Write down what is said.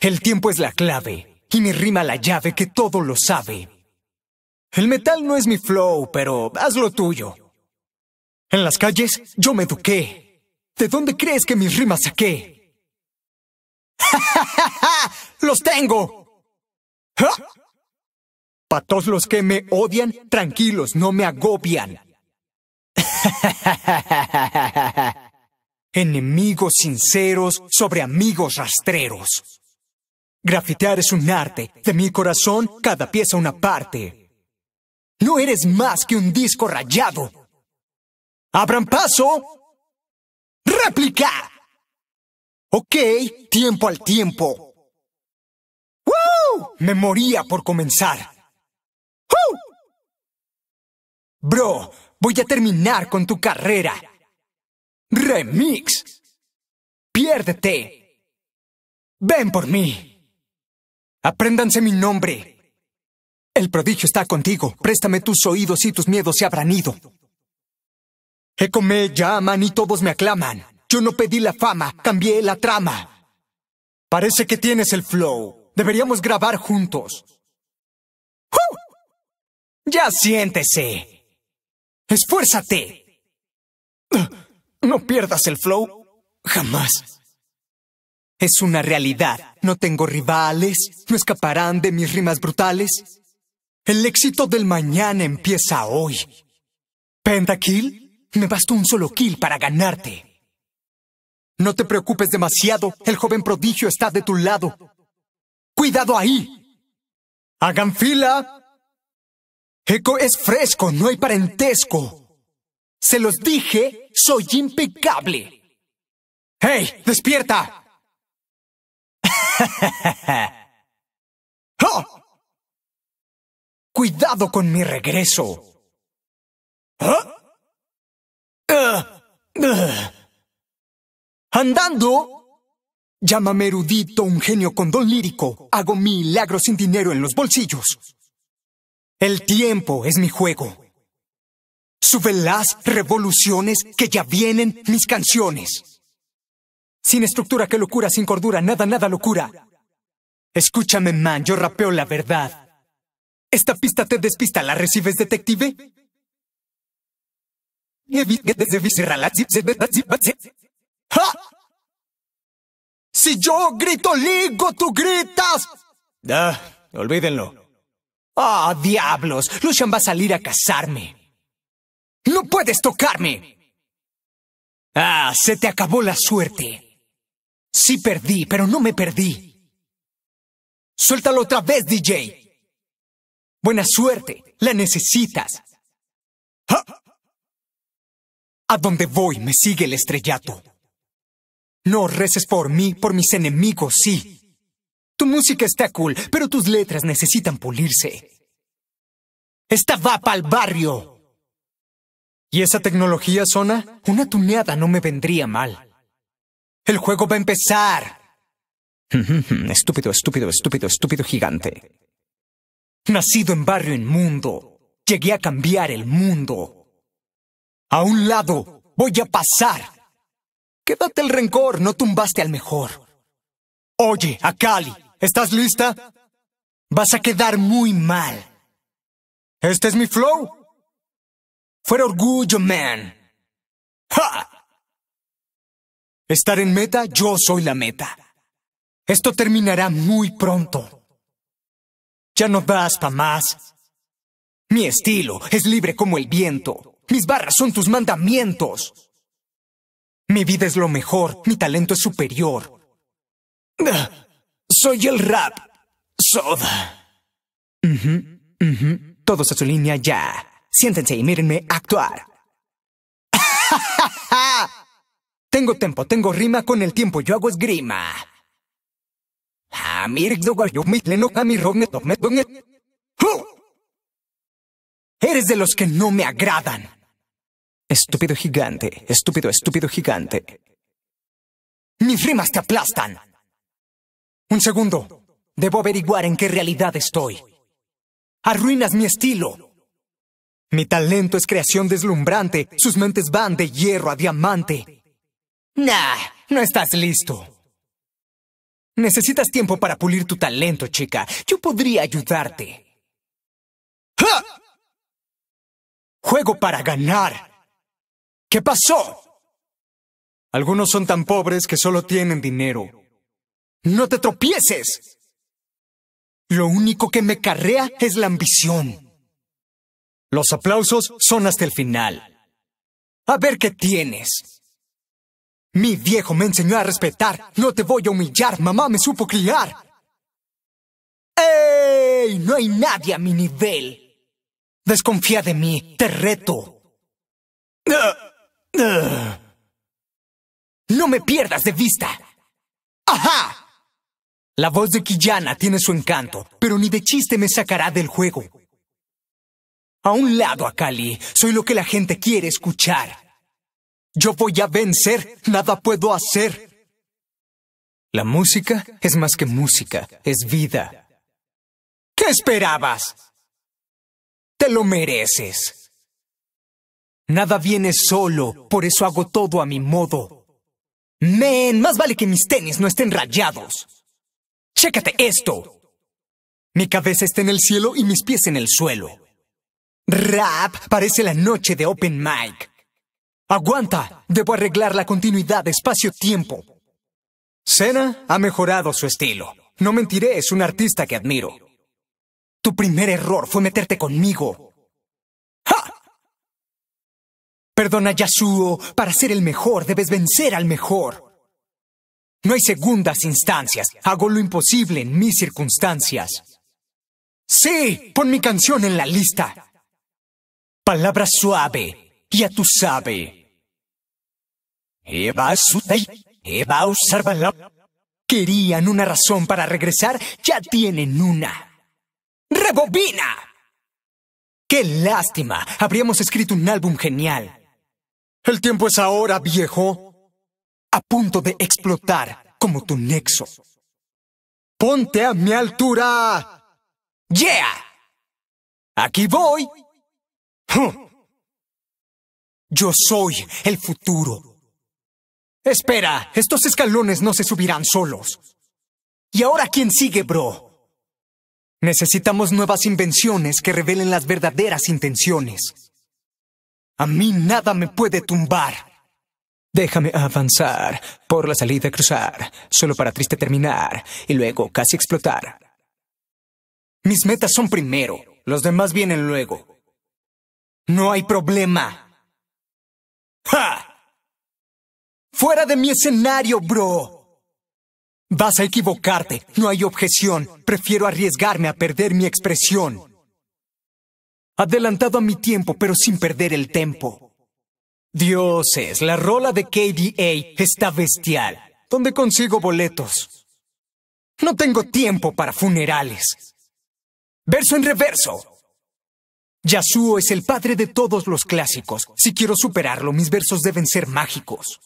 El tiempo es la clave y mi rima la llave que todo lo sabe. El metal no es mi flow, pero haz lo tuyo. En las calles yo me eduqué. ¿De dónde crees que mis rimas saqué? ¡Ja, los tengo! ¿Ah? Pa' todos los que me odian, tranquilos, no me agobian. Enemigos sinceros sobre amigos rastreros. Grafitear es un arte, de mi corazón cada pieza una parte. No eres más que un disco rayado. Abran paso. Réplica. Ok, tiempo al tiempo. ¡Woo! Me moría por comenzar. ¡Woo! Bro, voy a terminar con tu carrera. Remix. Piérdete. Ven por mí. Apréndanse mi nombre. El prodigio está contigo. Préstame tus oídos y tus miedos se habrán ido. Eco me llaman y todos me aclaman. Yo no pedí la fama, cambié la trama. Parece que tienes el flow. Deberíamos grabar juntos. Ya siéntese. Esfuérzate. No pierdas el flow. Jamás. Es una realidad. No tengo rivales, no escaparán de mis rimas brutales. El éxito del mañana empieza hoy. Pentakill, me bastó un solo kill para ganarte. No te preocupes demasiado, el joven prodigio está de tu lado. ¡Cuidado ahí! ¡Hagan fila! Eco es fresco, no hay parentesco. Se los dije, soy impecable. ¡Hey, despierta! ¡Ja! ¡Ah! ¡Cuidado con mi regreso! ¿Ah? Eh, eh. ¿Andando? Llámame erudito, un genio con don lírico. Hago milagros sin dinero en los bolsillos. El tiempo es mi juego. Sube las revoluciones que ya vienen mis canciones. Sin estructura, qué locura, sin cordura, nada, nada locura. Escúchame, man, yo rapeo la verdad. Esta pista te despista, ¿la recibes, detective? Si yo grito ligo, tú gritas. olvídenlo. ¡Ah, diablos! Lucian va a salir a casarme. ¡No puedes tocarme! ¡Ah, se te acabó la suerte! Sí perdí, pero no me perdí. Suéltalo otra vez, DJ. Buena suerte, la necesitas. A dónde voy me sigue el estrellato. No reces por mí, por mis enemigos, sí. Tu música está cool, pero tus letras necesitan pulirse. Esta va pa'l barrio. ¿Y esa tecnología, Zona? Una tuneada no me vendría mal. El juego va a empezar. Estúpido, estúpido, estúpido, estúpido gigante. Nacido en barrio inmundo, llegué a cambiar el mundo. A un lado, voy a pasar. Quédate el rencor, no tumbaste al mejor. Oye, Akali, ¿estás lista? Vas a quedar muy mal. Este es mi flow. Fuera orgullo, man. ¡Ja! Estar en meta, yo soy la meta. Esto terminará muy pronto. Ya no basta más. Mi estilo es libre como el viento. Mis barras son tus mandamientos. Mi vida es lo mejor, mi talento es superior. Soy el rap. Soda. Todos a su línea ya. Siéntense y mírenme actuar. Tengo tiempo, tengo rima, con el tiempo yo hago esgrima. Eres de los que no me agradan. Estúpido gigante, estúpido, estúpido gigante. Mis rimas te aplastan. Un segundo. Debo averiguar en qué realidad estoy. Arruinas mi estilo. Mi talento es creación deslumbrante. Sus mentes van de hierro a diamante. Nah, no estás listo. Necesitas tiempo para pulir tu talento, chica. Yo podría ayudarte. ¡Ja! Juego para ganar. ¿Qué pasó? Algunos son tan pobres que solo tienen dinero. ¡No te tropieces! Lo único que me carrea es la ambición. Los aplausos son hasta el final. A ver qué tienes. Mi viejo me enseñó a respetar, no te voy a humillar, mamá me supo criar. ¡Ey! No hay nadie a mi nivel. Desconfía de mí, te reto. No me pierdas de vista. ¡Ajá! La voz de Kiyana tiene su encanto, pero ni de chiste me sacará del juego. A un lado, Akali, soy lo que la gente quiere escuchar. Yo voy a vencer, nada puedo hacer. La música es más que música, es vida. ¿Qué esperabas? Te lo mereces. Nada viene solo, por eso hago todo a mi modo. Men, más vale que mis tenis no estén rayados. Chécate esto. Mi cabeza está en el cielo y mis pies en el suelo. Rap parece la noche de Open Mic. Aguanta, debo arreglar la continuidad espacio-tiempo. Sena ha mejorado su estilo. No mentiré, es un artista que admiro. Tu primer error fue meterte conmigo. ¡Ja! Perdona, Yasuo, para ser el mejor debes vencer al mejor. No hay segundas instancias. Hago lo imposible en mis circunstancias. Sí, pon mi canción en la lista. Palabra suave, ya tú sabe. Eva Sutai. Eva Usarbalop. Querían una razón para regresar, ya tienen una. ¡Rebobina! ¡Qué lástima! Habríamos escrito un álbum genial. El tiempo es ahora, viejo. A punto de explotar como tu nexo. Ponte a mi altura. ¡Yeah! Aquí voy. Yo soy el futuro. Espera, estos escalones no se subirán solos. ¿Y ahora quién sigue, bro? Necesitamos nuevas invenciones que revelen las verdaderas intenciones. A mí nada me puede tumbar. Déjame avanzar, por la salida a cruzar, solo para triste terminar y luego casi explotar. Mis metas son primero, los demás vienen luego. No hay problema. ¡Ja! Fuera de mi escenario, bro. Vas a equivocarte, no hay objeción. Prefiero arriesgarme a perder mi expresión. Adelantado a mi tiempo, pero sin perder el tempo. Dioses, la rola de KDA está bestial. ¿Dónde consigo boletos? No tengo tiempo para funerales. Verso en reverso. Yasuo es el padre de todos los clásicos. Si quiero superarlo, mis versos deben ser mágicos.